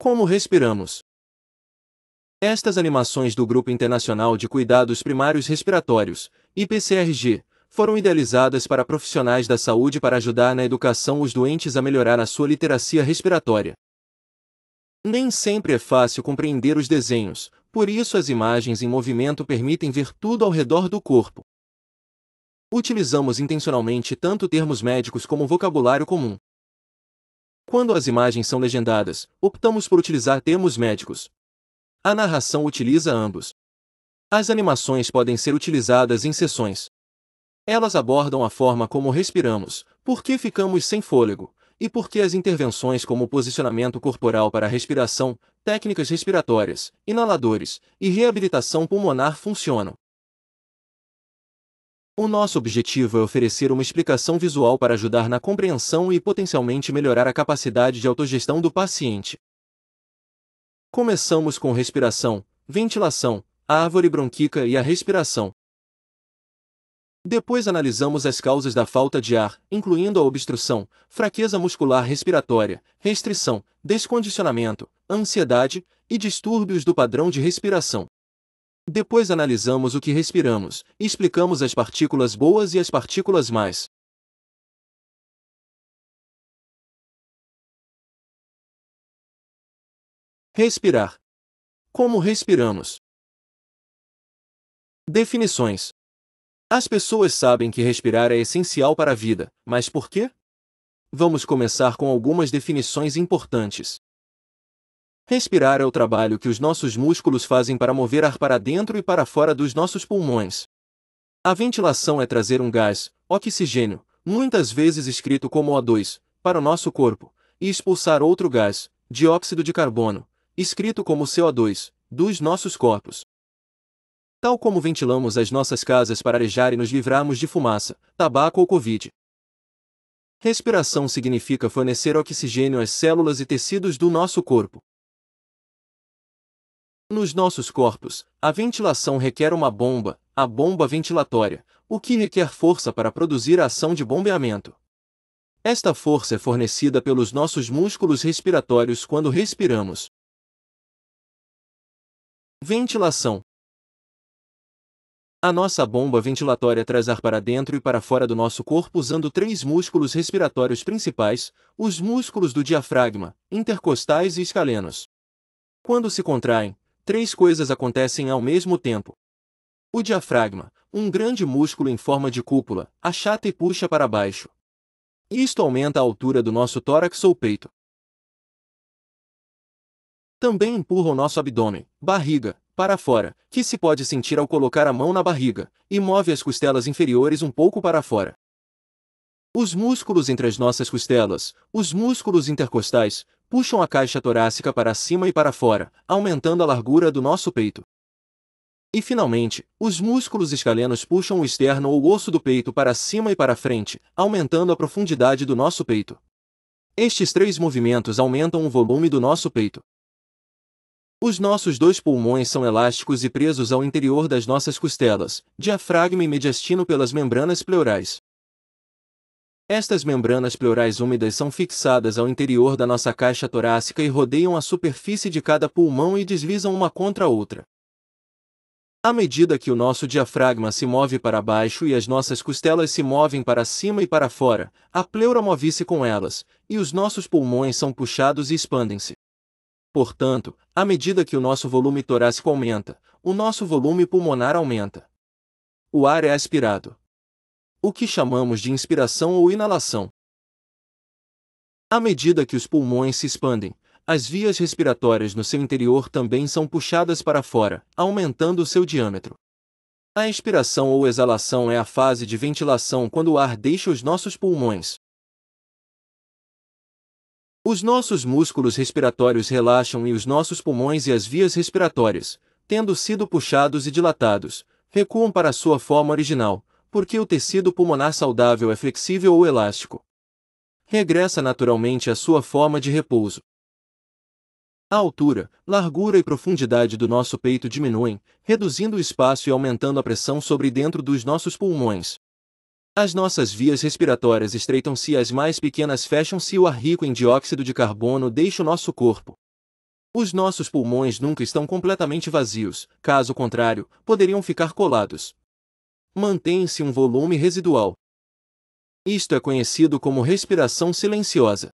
Como respiramos? Estas animações do Grupo Internacional de Cuidados Primários Respiratórios, IPCRG, foram idealizadas para profissionais da saúde para ajudar na educação os doentes a melhorar a sua literacia respiratória. Nem sempre é fácil compreender os desenhos, por isso as imagens em movimento permitem ver tudo ao redor do corpo. Utilizamos intencionalmente tanto termos médicos como vocabulário comum. Quando as imagens são legendadas, optamos por utilizar termos médicos. A narração utiliza ambos. As animações podem ser utilizadas em sessões. Elas abordam a forma como respiramos, por que ficamos sem fôlego, e por que as intervenções como posicionamento corporal para a respiração, técnicas respiratórias, inaladores e reabilitação pulmonar funcionam. O nosso objetivo é oferecer uma explicação visual para ajudar na compreensão e potencialmente melhorar a capacidade de autogestão do paciente. Começamos com respiração, ventilação, a árvore bronquica e a respiração. Depois analisamos as causas da falta de ar, incluindo a obstrução, fraqueza muscular respiratória, restrição, descondicionamento, ansiedade e distúrbios do padrão de respiração. Depois analisamos o que respiramos, e explicamos as partículas boas e as partículas más. Respirar. Como respiramos? Definições. As pessoas sabem que respirar é essencial para a vida, mas por quê? Vamos começar com algumas definições importantes. Respirar é o trabalho que os nossos músculos fazem para mover ar para dentro e para fora dos nossos pulmões. A ventilação é trazer um gás, oxigênio, muitas vezes escrito como O2, para o nosso corpo, e expulsar outro gás, dióxido de carbono, escrito como CO2, dos nossos corpos. Tal como ventilamos as nossas casas para arejar e nos livrarmos de fumaça, tabaco ou Covid. Respiração significa fornecer oxigênio às células e tecidos do nosso corpo. Nos nossos corpos, a ventilação requer uma bomba, a bomba ventilatória, o que requer força para produzir a ação de bombeamento. Esta força é fornecida pelos nossos músculos respiratórios quando respiramos. Ventilação A nossa bomba ventilatória traz ar para dentro e para fora do nosso corpo usando três músculos respiratórios principais, os músculos do diafragma, intercostais e escalenos. Quando se contraem, três coisas acontecem ao mesmo tempo. O diafragma, um grande músculo em forma de cúpula, achata e puxa para baixo. Isto aumenta a altura do nosso tórax ou peito. Também empurra o nosso abdômen, barriga, para fora, que se pode sentir ao colocar a mão na barriga, e move as costelas inferiores um pouco para fora. Os músculos entre as nossas costelas, os músculos intercostais, puxam a caixa torácica para cima e para fora, aumentando a largura do nosso peito. E finalmente, os músculos escalenos puxam o externo ou osso do peito para cima e para frente, aumentando a profundidade do nosso peito. Estes três movimentos aumentam o volume do nosso peito. Os nossos dois pulmões são elásticos e presos ao interior das nossas costelas, diafragma e mediastino pelas membranas pleurais. Estas membranas pleurais úmidas são fixadas ao interior da nossa caixa torácica e rodeiam a superfície de cada pulmão e deslizam uma contra a outra. À medida que o nosso diafragma se move para baixo e as nossas costelas se movem para cima e para fora, a pleura move-se com elas, e os nossos pulmões são puxados e expandem-se. Portanto, à medida que o nosso volume torácico aumenta, o nosso volume pulmonar aumenta. O ar é aspirado, o que chamamos de inspiração ou inalação. À medida que os pulmões se expandem, as vias respiratórias no seu interior também são puxadas para fora, aumentando o seu diâmetro. A inspiração ou exalação é a fase de ventilação quando o ar deixa os nossos pulmões. Os nossos músculos respiratórios relaxam e os nossos pulmões e as vias respiratórias, tendo sido puxados e dilatados, recuam para sua forma original, porque o tecido pulmonar saudável é flexível ou elástico. Regressa naturalmente à sua forma de repouso. A altura, largura e profundidade do nosso peito diminuem, reduzindo o espaço e aumentando a pressão sobre e dentro dos nossos pulmões. As nossas vias respiratórias estreitam-se e as mais pequenas fecham-se e o ar rico em dióxido de carbono deixa o nosso corpo. Os nossos pulmões nunca estão completamente vazios, caso contrário, poderiam ficar colados, mantém-se um volume residual. Isto é conhecido como respiração silenciosa.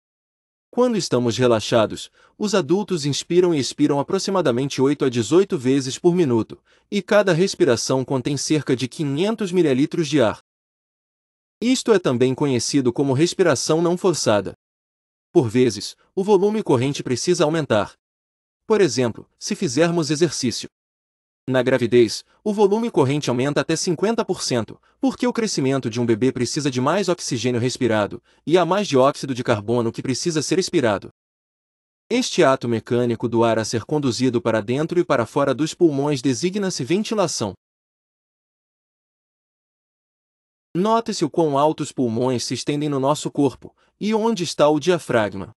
Quando estamos relaxados, os adultos inspiram e expiram aproximadamente 8 a 18 vezes por minuto, e cada respiração contém cerca de 500 ml de ar. Isto é também conhecido como respiração não forçada. Por vezes, o volume corrente precisa aumentar. Por exemplo, se fizermos exercício na gravidez, o volume corrente aumenta até 50%, porque o crescimento de um bebê precisa de mais oxigênio respirado, e há mais dióxido de carbono que precisa ser expirado. Este ato mecânico do ar a ser conduzido para dentro e para fora dos pulmões designa-se ventilação. Note-se o quão altos pulmões se estendem no nosso corpo, e onde está o diafragma.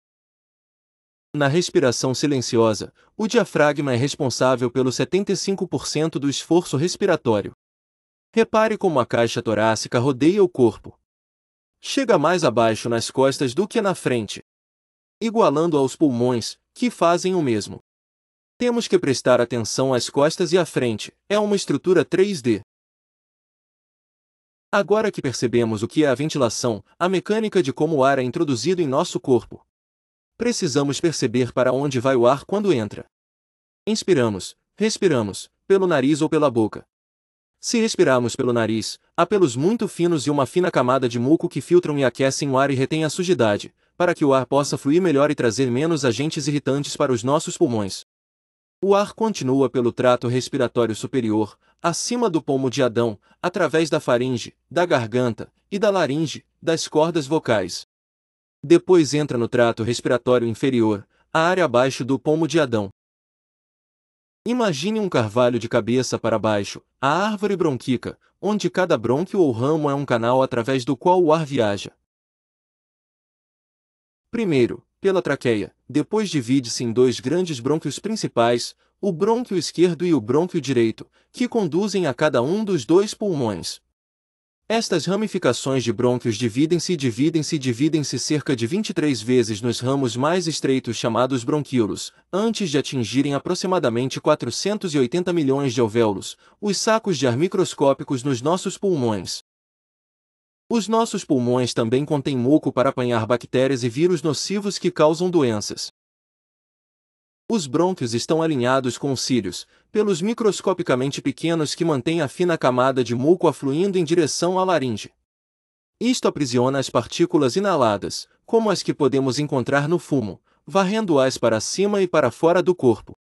Na respiração silenciosa, o diafragma é responsável pelo 75% do esforço respiratório. Repare como a caixa torácica rodeia o corpo. Chega mais abaixo nas costas do que na frente, igualando aos pulmões, que fazem o mesmo. Temos que prestar atenção às costas e à frente, é uma estrutura 3D. Agora que percebemos o que é a ventilação, a mecânica de como o ar é introduzido em nosso corpo, Precisamos perceber para onde vai o ar quando entra. Inspiramos, respiramos, pelo nariz ou pela boca. Se respirarmos pelo nariz, há pelos muito finos e uma fina camada de muco que filtram e aquecem o ar e retém a sujidade, para que o ar possa fluir melhor e trazer menos agentes irritantes para os nossos pulmões. O ar continua pelo trato respiratório superior, acima do pomo de Adão, através da faringe, da garganta e da laringe, das cordas vocais. Depois entra no trato respiratório inferior, a área abaixo do pomo de Adão. Imagine um carvalho de cabeça para baixo, a árvore bronquica, onde cada brônquio ou ramo é um canal através do qual o ar viaja. Primeiro, pela traqueia, depois divide-se em dois grandes brônquios principais, o brônquio esquerdo e o brônquio direito, que conduzem a cada um dos dois pulmões, estas ramificações de brônquios dividem-se e dividem-se e dividem-se cerca de 23 vezes nos ramos mais estreitos chamados bronquíolos, antes de atingirem aproximadamente 480 milhões de alvéolos, os sacos de ar microscópicos nos nossos pulmões. Os nossos pulmões também contêm muco para apanhar bactérias e vírus nocivos que causam doenças. Os brônquios estão alinhados com os cílios, pelos microscopicamente pequenos que mantêm a fina camada de muco afluindo em direção à laringe. Isto aprisiona as partículas inaladas, como as que podemos encontrar no fumo, varrendo-as para cima e para fora do corpo.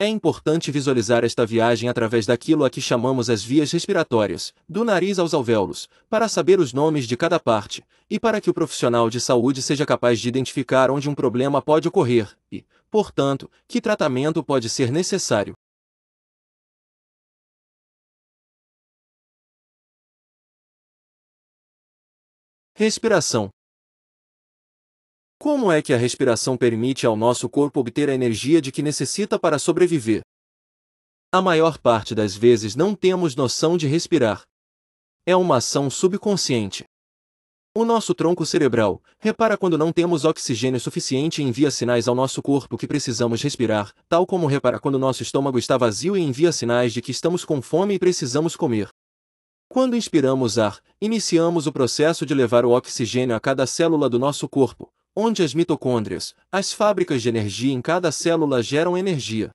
É importante visualizar esta viagem através daquilo a que chamamos as vias respiratórias, do nariz aos alvéolos, para saber os nomes de cada parte, e para que o profissional de saúde seja capaz de identificar onde um problema pode ocorrer e, portanto, que tratamento pode ser necessário. Respiração como é que a respiração permite ao nosso corpo obter a energia de que necessita para sobreviver? A maior parte das vezes não temos noção de respirar. É uma ação subconsciente. O nosso tronco cerebral repara quando não temos oxigênio suficiente e envia sinais ao nosso corpo que precisamos respirar, tal como repara quando nosso estômago está vazio e envia sinais de que estamos com fome e precisamos comer. Quando inspiramos ar, iniciamos o processo de levar o oxigênio a cada célula do nosso corpo, onde as mitocôndrias, as fábricas de energia em cada célula geram energia.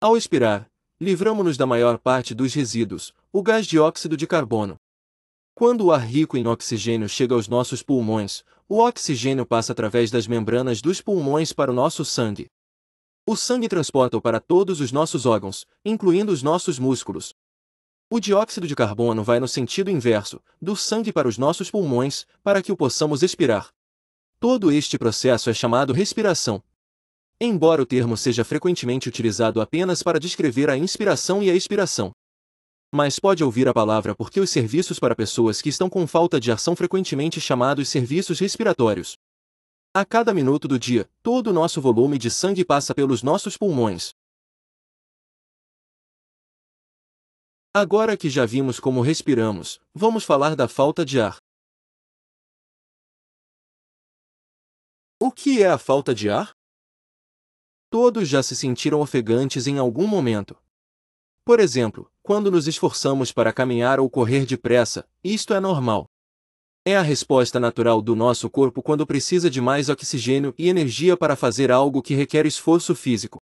Ao expirar, livramos-nos da maior parte dos resíduos, o gás dióxido de carbono. Quando o ar rico em oxigênio chega aos nossos pulmões, o oxigênio passa através das membranas dos pulmões para o nosso sangue. O sangue transporta-o para todos os nossos órgãos, incluindo os nossos músculos. O dióxido de carbono vai no sentido inverso, do sangue para os nossos pulmões, para que o possamos expirar. Todo este processo é chamado respiração. Embora o termo seja frequentemente utilizado apenas para descrever a inspiração e a expiração, mas pode ouvir a palavra porque os serviços para pessoas que estão com falta de ar são frequentemente chamados serviços respiratórios. A cada minuto do dia, todo o nosso volume de sangue passa pelos nossos pulmões. Agora que já vimos como respiramos, vamos falar da falta de ar. O que é a falta de ar? Todos já se sentiram ofegantes em algum momento. Por exemplo, quando nos esforçamos para caminhar ou correr depressa, isto é normal. É a resposta natural do nosso corpo quando precisa de mais oxigênio e energia para fazer algo que requer esforço físico.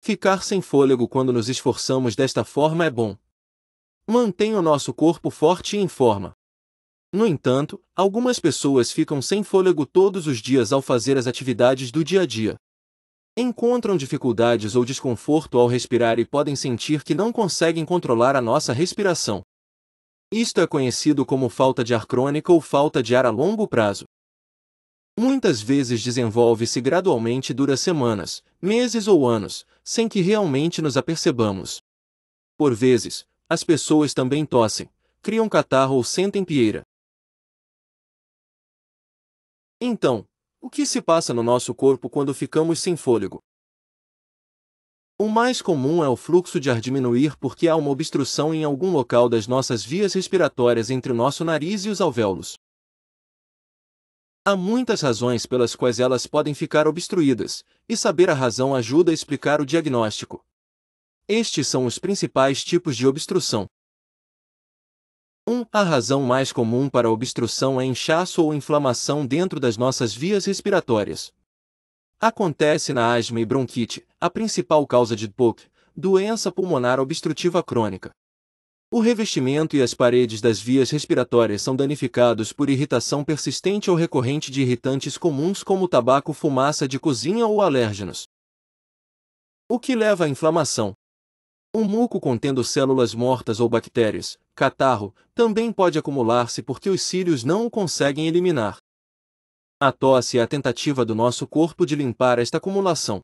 Ficar sem fôlego quando nos esforçamos desta forma é bom. Mantém o nosso corpo forte e em forma. No entanto, algumas pessoas ficam sem fôlego todos os dias ao fazer as atividades do dia a dia. Encontram dificuldades ou desconforto ao respirar e podem sentir que não conseguem controlar a nossa respiração. Isto é conhecido como falta de ar crônica ou falta de ar a longo prazo. Muitas vezes desenvolve-se gradualmente e dura semanas, meses ou anos, sem que realmente nos apercebamos. Por vezes, as pessoas também tossem, criam catarro ou sentem pieira, então, o que se passa no nosso corpo quando ficamos sem fôlego? O mais comum é o fluxo de ar diminuir porque há uma obstrução em algum local das nossas vias respiratórias entre o nosso nariz e os alvéolos. Há muitas razões pelas quais elas podem ficar obstruídas, e saber a razão ajuda a explicar o diagnóstico. Estes são os principais tipos de obstrução. 1. A razão mais comum para a obstrução é inchaço ou inflamação dentro das nossas vias respiratórias. Acontece na asma e bronquite, a principal causa de POC, doença pulmonar obstrutiva crônica. O revestimento e as paredes das vias respiratórias são danificados por irritação persistente ou recorrente de irritantes comuns como tabaco, fumaça de cozinha ou alérgenos. O que leva à inflamação? Um muco contendo células mortas ou bactérias, catarro, também pode acumular-se porque os cílios não o conseguem eliminar. A tosse é a tentativa do nosso corpo de limpar esta acumulação.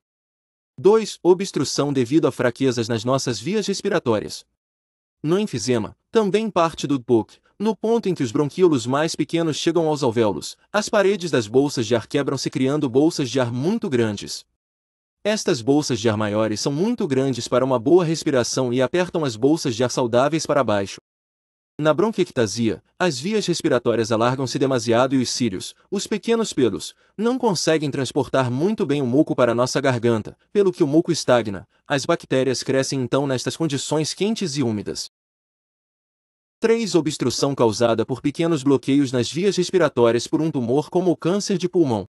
2. Obstrução devido a fraquezas nas nossas vias respiratórias. No enfisema, também parte do PUC, no ponto em que os bronquíolos mais pequenos chegam aos alvéolos, as paredes das bolsas de ar quebram-se criando bolsas de ar muito grandes. Estas bolsas de ar maiores são muito grandes para uma boa respiração e apertam as bolsas de ar saudáveis para baixo. Na bronquiectasia, as vias respiratórias alargam-se demasiado e os cílios, os pequenos pelos, não conseguem transportar muito bem o muco para nossa garganta, pelo que o muco estagna. As bactérias crescem então nestas condições quentes e úmidas. 3. Obstrução causada por pequenos bloqueios nas vias respiratórias por um tumor como o câncer de pulmão.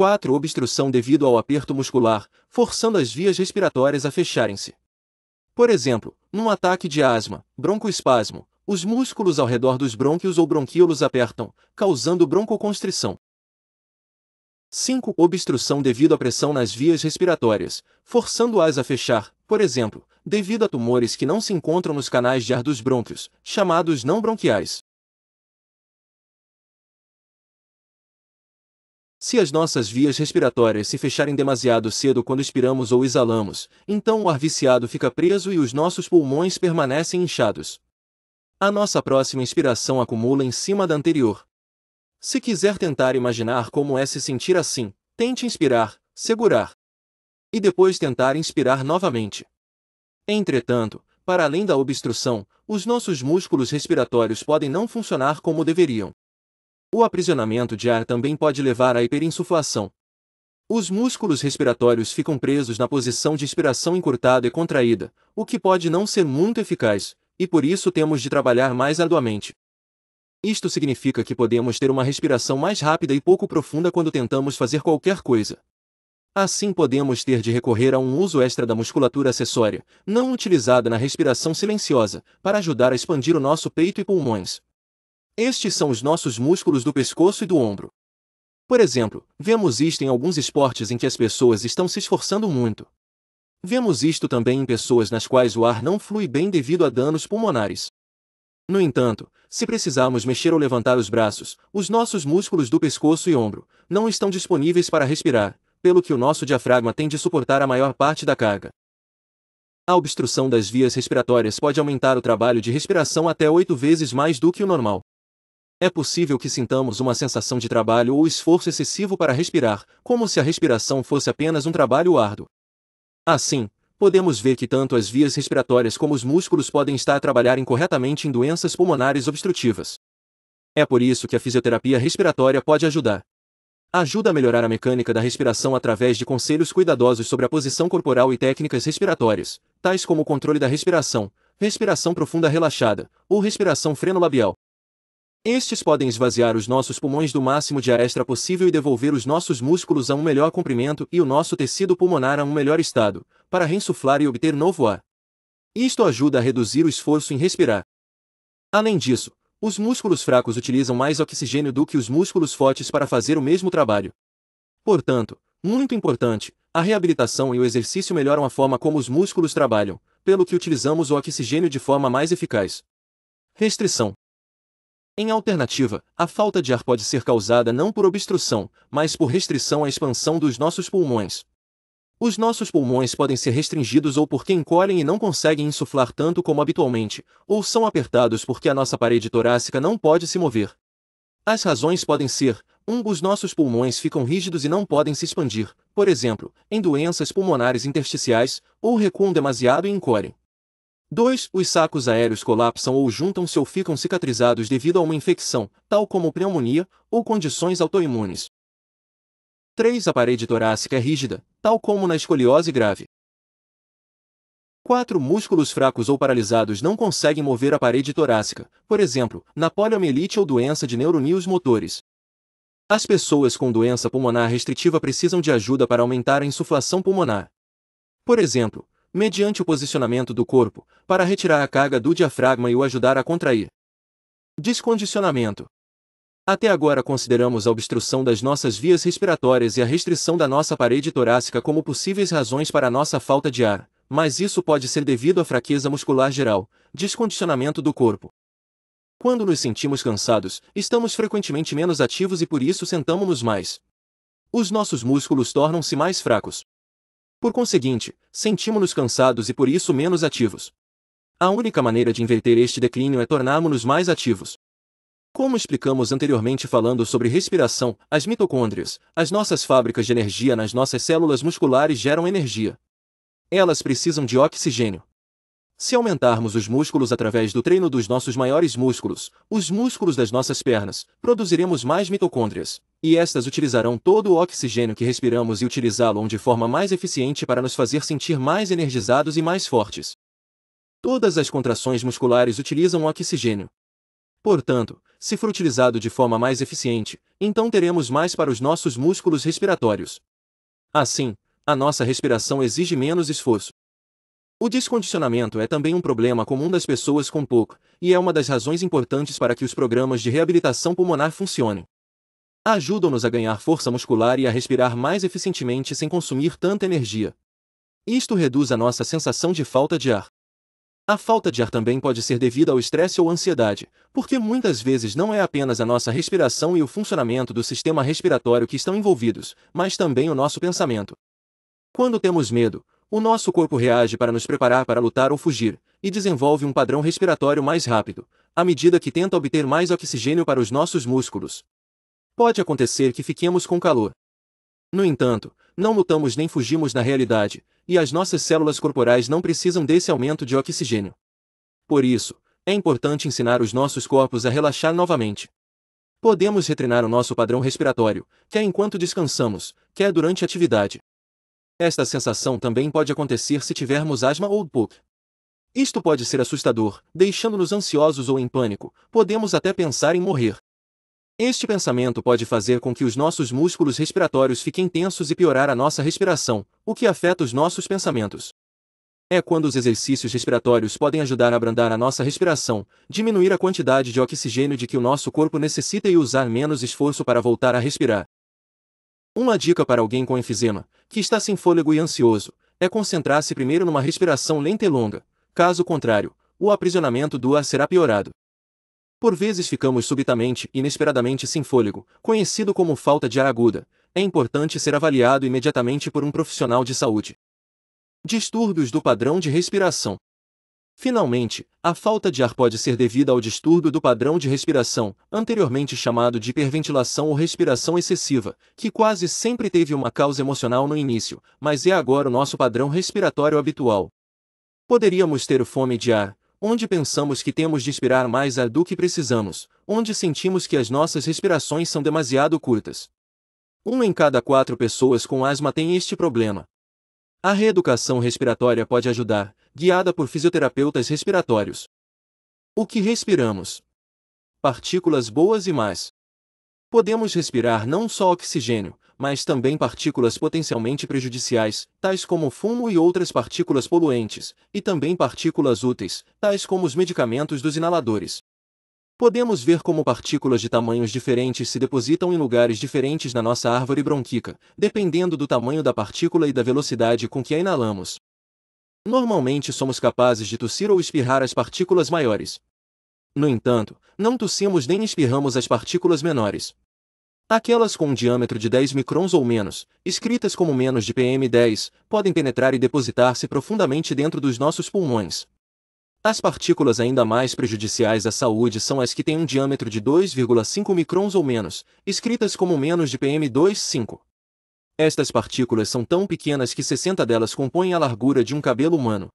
4. Obstrução devido ao aperto muscular, forçando as vias respiratórias a fecharem-se. Por exemplo, num ataque de asma, broncoespasmo, os músculos ao redor dos brônquios ou bronquíolos apertam, causando broncoconstrição. 5. Obstrução devido à pressão nas vias respiratórias, forçando-as a fechar, por exemplo, devido a tumores que não se encontram nos canais de ar dos brônquios, chamados não bronquiais. Se as nossas vias respiratórias se fecharem demasiado cedo quando expiramos ou exalamos, então o ar viciado fica preso e os nossos pulmões permanecem inchados. A nossa próxima inspiração acumula em cima da anterior. Se quiser tentar imaginar como é se sentir assim, tente inspirar, segurar. E depois tentar inspirar novamente. Entretanto, para além da obstrução, os nossos músculos respiratórios podem não funcionar como deveriam. O aprisionamento de ar também pode levar à hiperinsuflação. Os músculos respiratórios ficam presos na posição de expiração encurtada e contraída, o que pode não ser muito eficaz, e por isso temos de trabalhar mais arduamente. Isto significa que podemos ter uma respiração mais rápida e pouco profunda quando tentamos fazer qualquer coisa. Assim, podemos ter de recorrer a um uso extra da musculatura acessória, não utilizada na respiração silenciosa, para ajudar a expandir o nosso peito e pulmões. Estes são os nossos músculos do pescoço e do ombro. Por exemplo, vemos isto em alguns esportes em que as pessoas estão se esforçando muito. Vemos isto também em pessoas nas quais o ar não flui bem devido a danos pulmonares. No entanto, se precisarmos mexer ou levantar os braços, os nossos músculos do pescoço e ombro não estão disponíveis para respirar, pelo que o nosso diafragma tem de suportar a maior parte da carga. A obstrução das vias respiratórias pode aumentar o trabalho de respiração até oito vezes mais do que o normal. É possível que sintamos uma sensação de trabalho ou esforço excessivo para respirar, como se a respiração fosse apenas um trabalho árduo. Assim, podemos ver que tanto as vias respiratórias como os músculos podem estar a trabalhar incorretamente em doenças pulmonares obstrutivas. É por isso que a fisioterapia respiratória pode ajudar. Ajuda a melhorar a mecânica da respiração através de conselhos cuidadosos sobre a posição corporal e técnicas respiratórias, tais como o controle da respiração, respiração profunda relaxada ou respiração frenolabial. Estes podem esvaziar os nossos pulmões do máximo de ar extra possível e devolver os nossos músculos a um melhor comprimento e o nosso tecido pulmonar a um melhor estado, para reinsuflar e obter novo ar. Isto ajuda a reduzir o esforço em respirar. Além disso, os músculos fracos utilizam mais oxigênio do que os músculos fortes para fazer o mesmo trabalho. Portanto, muito importante, a reabilitação e o exercício melhoram a forma como os músculos trabalham, pelo que utilizamos o oxigênio de forma mais eficaz. Restrição em alternativa, a falta de ar pode ser causada não por obstrução, mas por restrição à expansão dos nossos pulmões. Os nossos pulmões podem ser restringidos ou porque encolhem e não conseguem insuflar tanto como habitualmente, ou são apertados porque a nossa parede torácica não pode se mover. As razões podem ser: 1. Um, os nossos pulmões ficam rígidos e não podem se expandir, por exemplo, em doenças pulmonares intersticiais, ou recuam demasiado e encolhem. 2. Os sacos aéreos colapsam ou juntam-se ou ficam cicatrizados devido a uma infecção, tal como pneumonia ou condições autoimunes. 3. A parede torácica é rígida, tal como na escoliose grave. 4. Músculos fracos ou paralisados não conseguem mover a parede torácica, por exemplo, na poliomielite ou doença de neuronios motores. As pessoas com doença pulmonar restritiva precisam de ajuda para aumentar a insuflação pulmonar. Por exemplo, mediante o posicionamento do corpo, para retirar a carga do diafragma e o ajudar a contrair. Descondicionamento. Até agora consideramos a obstrução das nossas vias respiratórias e a restrição da nossa parede torácica como possíveis razões para a nossa falta de ar, mas isso pode ser devido à fraqueza muscular geral, descondicionamento do corpo. Quando nos sentimos cansados, estamos frequentemente menos ativos e por isso sentamos-nos mais. Os nossos músculos tornam-se mais fracos. Por conseguinte, sentimos-nos cansados e por isso menos ativos. A única maneira de inverter este declínio é tornarmos-nos mais ativos. Como explicamos anteriormente falando sobre respiração, as mitocôndrias, as nossas fábricas de energia nas nossas células musculares geram energia. Elas precisam de oxigênio. Se aumentarmos os músculos através do treino dos nossos maiores músculos, os músculos das nossas pernas, produziremos mais mitocôndrias, e estas utilizarão todo o oxigênio que respiramos e utilizá-lo de forma mais eficiente para nos fazer sentir mais energizados e mais fortes. Todas as contrações musculares utilizam oxigênio. Portanto, se for utilizado de forma mais eficiente, então teremos mais para os nossos músculos respiratórios. Assim, a nossa respiração exige menos esforço, o descondicionamento é também um problema comum das pessoas com pouco, e é uma das razões importantes para que os programas de reabilitação pulmonar funcionem. Ajudam-nos a ganhar força muscular e a respirar mais eficientemente sem consumir tanta energia. Isto reduz a nossa sensação de falta de ar. A falta de ar também pode ser devida ao estresse ou ansiedade, porque muitas vezes não é apenas a nossa respiração e o funcionamento do sistema respiratório que estão envolvidos, mas também o nosso pensamento. Quando temos medo, o nosso corpo reage para nos preparar para lutar ou fugir, e desenvolve um padrão respiratório mais rápido, à medida que tenta obter mais oxigênio para os nossos músculos. Pode acontecer que fiquemos com calor. No entanto, não lutamos nem fugimos na realidade, e as nossas células corporais não precisam desse aumento de oxigênio. Por isso, é importante ensinar os nossos corpos a relaxar novamente. Podemos retreinar o nosso padrão respiratório, quer enquanto descansamos, quer durante a atividade. Esta sensação também pode acontecer se tivermos asma ou PUC. Isto pode ser assustador, deixando-nos ansiosos ou em pânico, podemos até pensar em morrer. Este pensamento pode fazer com que os nossos músculos respiratórios fiquem tensos e piorar a nossa respiração, o que afeta os nossos pensamentos. É quando os exercícios respiratórios podem ajudar a abrandar a nossa respiração, diminuir a quantidade de oxigênio de que o nosso corpo necessita e usar menos esforço para voltar a respirar. Uma dica para alguém com enfisema: que está sem fôlego e ansioso, é concentrar-se primeiro numa respiração lenta e longa, caso contrário, o aprisionamento do ar será piorado. Por vezes ficamos subitamente, e inesperadamente sem fôlego, conhecido como falta de ar aguda. É importante ser avaliado imediatamente por um profissional de saúde. Distúrbios do padrão de respiração. Finalmente, a falta de ar pode ser devida ao distúrbio do padrão de respiração, anteriormente chamado de hiperventilação ou respiração excessiva, que quase sempre teve uma causa emocional no início, mas é agora o nosso padrão respiratório habitual. Poderíamos ter fome de ar, onde pensamos que temos de inspirar mais ar do que precisamos, onde sentimos que as nossas respirações são demasiado curtas. Um em cada quatro pessoas com asma tem este problema. A reeducação respiratória pode ajudar, guiada por fisioterapeutas respiratórios. O que respiramos? Partículas boas e más. Podemos respirar não só oxigênio, mas também partículas potencialmente prejudiciais, tais como fumo e outras partículas poluentes, e também partículas úteis, tais como os medicamentos dos inaladores. Podemos ver como partículas de tamanhos diferentes se depositam em lugares diferentes na nossa árvore bronquica, dependendo do tamanho da partícula e da velocidade com que a inalamos. Normalmente somos capazes de tossir ou espirrar as partículas maiores. No entanto, não tossimos nem espirramos as partículas menores. Aquelas com um diâmetro de 10 microns ou menos, escritas como menos de PM10, podem penetrar e depositar-se profundamente dentro dos nossos pulmões. As partículas ainda mais prejudiciais à saúde são as que têm um diâmetro de 2,5 microns ou menos, escritas como menos de PM2,5. Estas partículas são tão pequenas que 60 delas compõem a largura de um cabelo humano.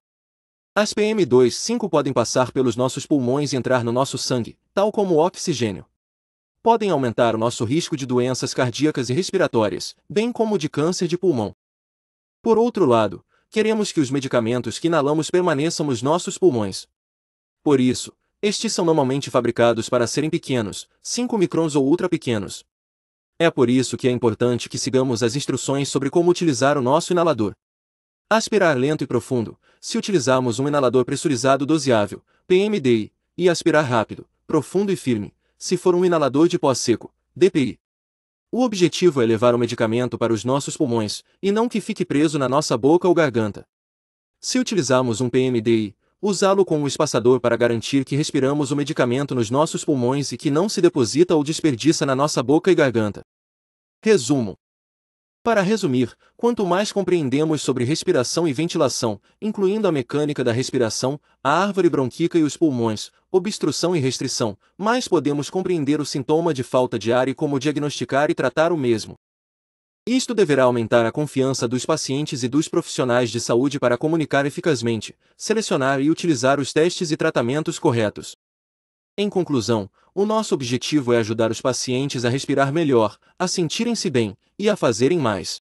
As PM2,5 podem passar pelos nossos pulmões e entrar no nosso sangue, tal como o oxigênio. Podem aumentar o nosso risco de doenças cardíacas e respiratórias, bem como de câncer de pulmão. Por outro lado, queremos que os medicamentos que inalamos permaneçam nos nossos pulmões. Por isso, estes são normalmente fabricados para serem pequenos, 5 microns ou ultra pequenos. É por isso que é importante que sigamos as instruções sobre como utilizar o nosso inalador. Aspirar lento e profundo, se utilizarmos um inalador pressurizado doseável, PMDI, e aspirar rápido, profundo e firme, se for um inalador de pó seco, DPI. O objetivo é levar o medicamento para os nossos pulmões, e não que fique preso na nossa boca ou garganta. Se utilizarmos um PMDI, usá-lo com um espaçador para garantir que respiramos o medicamento nos nossos pulmões e que não se deposita ou desperdiça na nossa boca e garganta. Resumo. Para resumir, quanto mais compreendemos sobre respiração e ventilação, incluindo a mecânica da respiração, a árvore bronquica e os pulmões, obstrução e restrição, mais podemos compreender o sintoma de falta de ar e como diagnosticar e tratar o mesmo. Isto deverá aumentar a confiança dos pacientes e dos profissionais de saúde para comunicar eficazmente, selecionar e utilizar os testes e tratamentos corretos. Em conclusão, o nosso objetivo é ajudar os pacientes a respirar melhor, a sentirem-se bem e a fazerem mais.